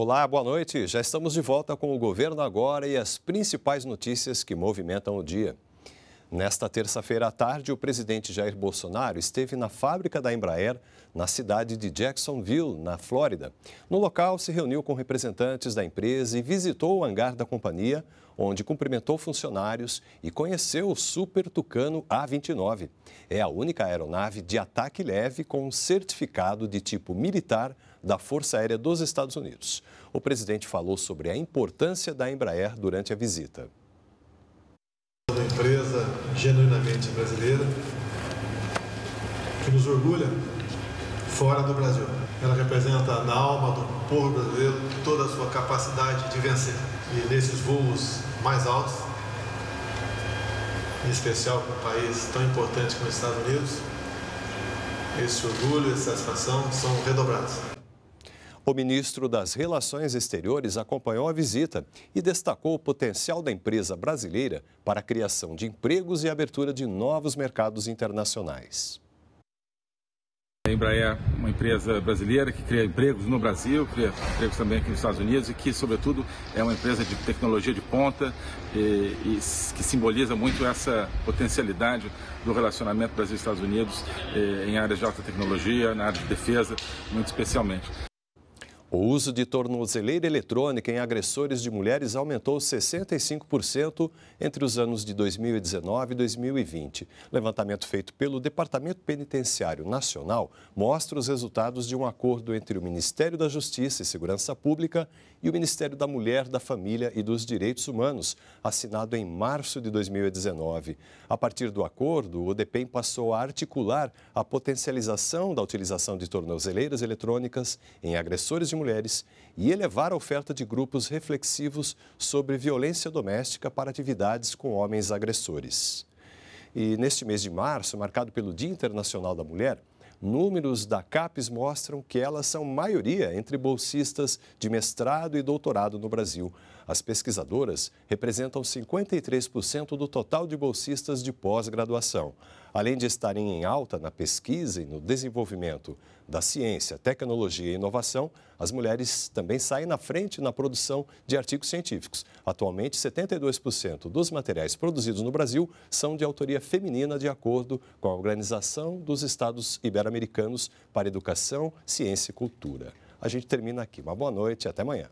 Olá, boa noite. Já estamos de volta com o Governo Agora e as principais notícias que movimentam o dia. Nesta terça-feira à tarde, o presidente Jair Bolsonaro esteve na fábrica da Embraer, na cidade de Jacksonville, na Flórida. No local, se reuniu com representantes da empresa e visitou o hangar da companhia, onde cumprimentou funcionários e conheceu o Super Tucano A-29. É a única aeronave de ataque leve com um certificado de tipo militar da Força Aérea dos Estados Unidos. O presidente falou sobre a importância da Embraer durante a visita genuinamente brasileira, que nos orgulha fora do Brasil. Ela representa na alma do povo brasileiro toda a sua capacidade de vencer. E nesses voos mais altos, em especial para um país tão importante como os Estados Unidos, esse orgulho e satisfação são redobrados. O ministro das Relações Exteriores acompanhou a visita e destacou o potencial da empresa brasileira para a criação de empregos e abertura de novos mercados internacionais. A Embraer é uma empresa brasileira que cria empregos no Brasil, cria empregos também aqui nos Estados Unidos e que, sobretudo, é uma empresa de tecnologia de ponta e, e que simboliza muito essa potencialidade do relacionamento Brasil-Estados Unidos eh, em áreas de alta tecnologia, na área de defesa, muito especialmente. O uso de tornozeleira eletrônica em agressores de mulheres aumentou 65% entre os anos de 2019 e 2020. Levantamento feito pelo Departamento Penitenciário Nacional mostra os resultados de um acordo entre o Ministério da Justiça e Segurança Pública e o Ministério da Mulher, da Família e dos Direitos Humanos, assinado em março de 2019. A partir do acordo, o DPEM passou a articular a potencialização da utilização de tornozeleiras eletrônicas em agressores de mulheres e elevar a oferta de grupos reflexivos sobre violência doméstica para atividades com homens agressores. E neste mês de março, marcado pelo Dia Internacional da Mulher, números da CAPES mostram que elas são maioria entre bolsistas de mestrado e doutorado no Brasil, as pesquisadoras representam 53% do total de bolsistas de pós-graduação. Além de estarem em alta na pesquisa e no desenvolvimento da ciência, tecnologia e inovação, as mulheres também saem na frente na produção de artigos científicos. Atualmente, 72% dos materiais produzidos no Brasil são de autoria feminina, de acordo com a Organização dos Estados Ibero-Americanos para Educação, Ciência e Cultura. A gente termina aqui. Uma boa noite e até amanhã.